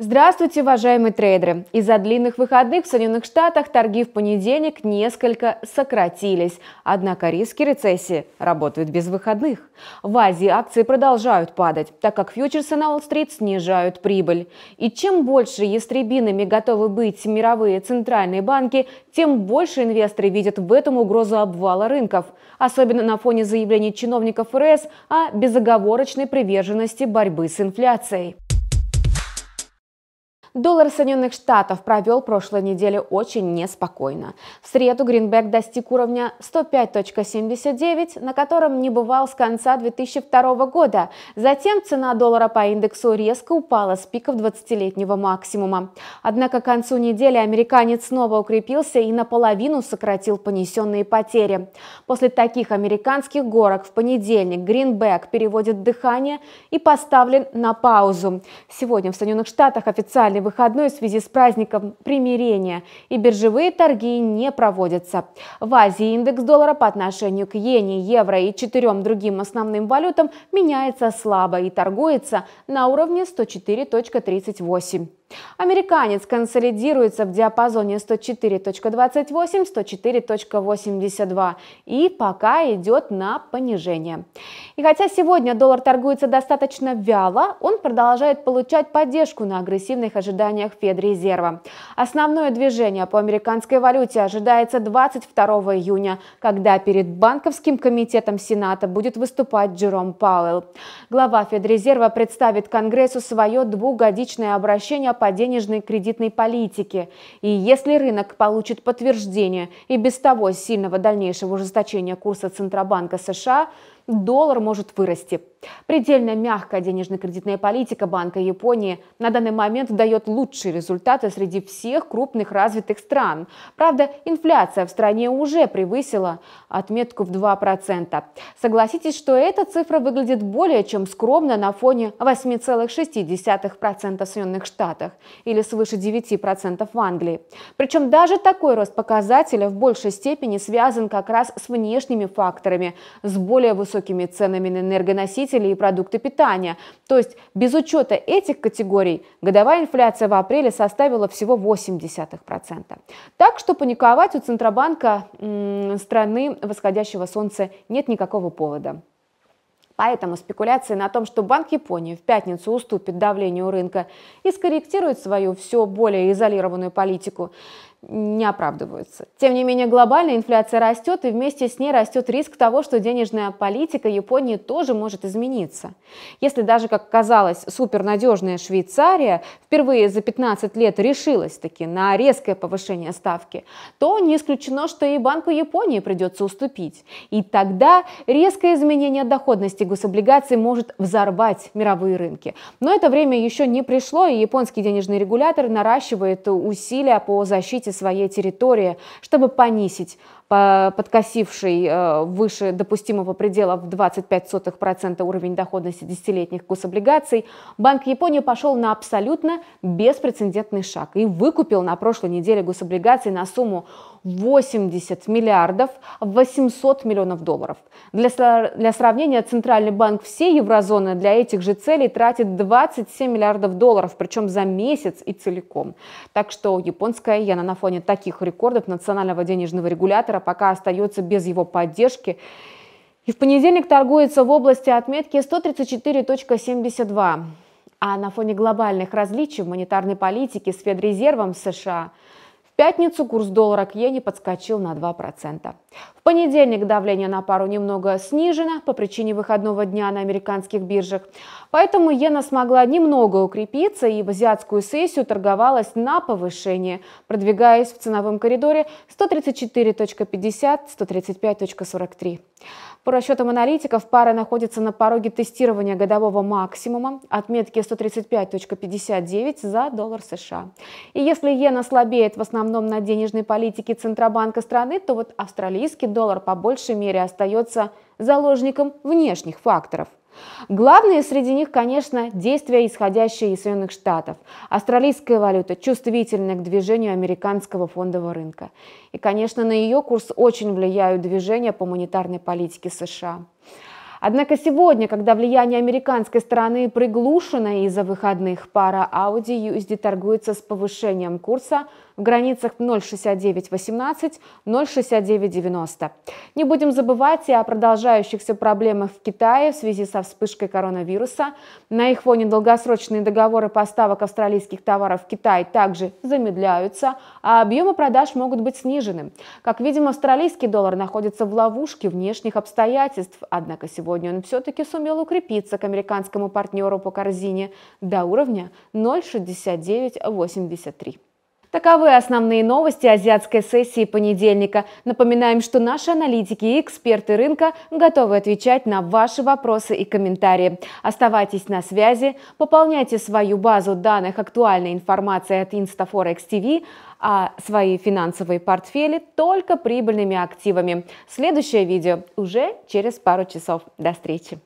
Здравствуйте, уважаемые трейдеры! Из-за длинных выходных в Соединенных Штатах торги в понедельник несколько сократились, однако риски рецессии работают без выходных. В Азии акции продолжают падать, так как фьючерсы на Уолл-стрит снижают прибыль. И чем больше ястребинами готовы быть мировые центральные банки, тем больше инвесторы видят в этом угрозу обвала рынков, особенно на фоне заявлений чиновников ФРС о безоговорочной приверженности борьбы с инфляцией. Доллар Соединенных Штатов провел прошлой неделе очень неспокойно. В среду гринбэк достиг уровня 105.79, на котором не бывал с конца 2002 года. Затем цена доллара по индексу резко упала с пиков 20-летнего максимума. Однако к концу недели американец снова укрепился и наполовину сократил понесенные потери. После таких американских горок в понедельник гринбэк переводит дыхание и поставлен на паузу. Сегодня в Соединенных Штатах официальный выходной в связи с праздником примирения, и биржевые торги не проводятся. В Азии индекс доллара по отношению к иене, евро и четырем другим основным валютам меняется слабо и торгуется на уровне 104.38. Американец консолидируется в диапазоне 104.28-104.82 и пока идет на понижение. И хотя сегодня доллар торгуется достаточно вяло, он продолжает получать поддержку на агрессивных ожиданиях Федрезерва. Основное движение по американской валюте ожидается 22 июня, когда перед Банковским комитетом Сената будет выступать Джером Пауэлл. Глава Федрезерва представит Конгрессу свое двухгодичное обращение по по денежной кредитной политике. И если рынок получит подтверждение и без того сильного дальнейшего ужесточения курса Центробанка США – доллар может вырасти. Предельно мягкая денежно-кредитная политика Банка Японии на данный момент дает лучшие результаты среди всех крупных развитых стран. Правда, инфляция в стране уже превысила отметку в 2%. Согласитесь, что эта цифра выглядит более чем скромно на фоне 8,6% в Соединенных Штатах или свыше 9% в Англии. Причем даже такой рост показателя в большей степени связан как раз с внешними факторами, с более высокой высокими ценами на энергоносители и продукты питания. То есть без учета этих категорий годовая инфляция в апреле составила всего 0,8%. Так что паниковать у Центробанка страны восходящего солнца нет никакого повода. Поэтому спекуляции на том, что Банк Японии в пятницу уступит давлению рынка и скорректирует свою все более изолированную политику, не оправдываются. Тем не менее, глобальная инфляция растет, и вместе с ней растет риск того, что денежная политика Японии тоже может измениться. Если даже, как казалось, супернадежная Швейцария впервые за 15 лет решилась таки на резкое повышение ставки, то не исключено, что и Банку Японии придется уступить. И тогда резкое изменение доходности гособлигаций может взорвать мировые рынки. Но это время еще не пришло, и японский денежный регулятор наращивает усилия по защите своей территории, чтобы понизить подкосивший э, выше допустимого предела в 25% уровень доходности десятилетних гособлигаций, Банк Японии пошел на абсолютно беспрецедентный шаг и выкупил на прошлой неделе гособлигации на сумму 80 миллиардов 800 миллионов долларов. Для, для сравнения, Центральный банк всей еврозоны для этих же целей тратит 27 миллиардов долларов, причем за месяц и целиком. Так что японская иена на фоне таких рекордов национального денежного регулятора индикатора пока остается без его поддержки. И в понедельник торгуется в области отметки 134.72. А на фоне глобальных различий в монетарной политике с Федрезервом США – пятницу курс доллара к иене подскочил на 2%. В понедельник давление на пару немного снижено по причине выходного дня на американских биржах, поэтому иена смогла немного укрепиться и в азиатскую сессию торговалась на повышение, продвигаясь в ценовом коридоре 134.50-135.43. По расчетам аналитиков, пара находится на пороге тестирования годового максимума отметки 135.59 за доллар США. И если иена слабеет в основном основном на денежной политике Центробанка страны, то вот австралийский доллар по большей мере остается заложником внешних факторов. Главные среди них, конечно, действия, исходящие из Соединенных Штатов. Австралийская валюта чувствительна к движению американского фондового рынка. И, конечно, на ее курс очень влияют движения по монетарной политике США. Однако сегодня, когда влияние американской стороны приглушено из-за выходных, пара Audi USD торгуется с повышением курса в границах 0,6918, 0,6990. Не будем забывать и о продолжающихся проблемах в Китае в связи со вспышкой коронавируса. На их фоне долгосрочные договоры поставок австралийских товаров в Китай также замедляются, а объемы продаж могут быть снижены. Как видим, австралийский доллар находится в ловушке внешних обстоятельств, однако сегодня сегодня он все-таки сумел укрепиться к американскому партнеру по корзине до уровня 0,6983. Таковы основные новости азиатской сессии понедельника. Напоминаем, что наши аналитики и эксперты рынка готовы отвечать на ваши вопросы и комментарии. Оставайтесь на связи, пополняйте свою базу данных актуальной информации от InstaForex TV, а свои финансовые портфели только прибыльными активами. Следующее видео уже через пару часов. До встречи!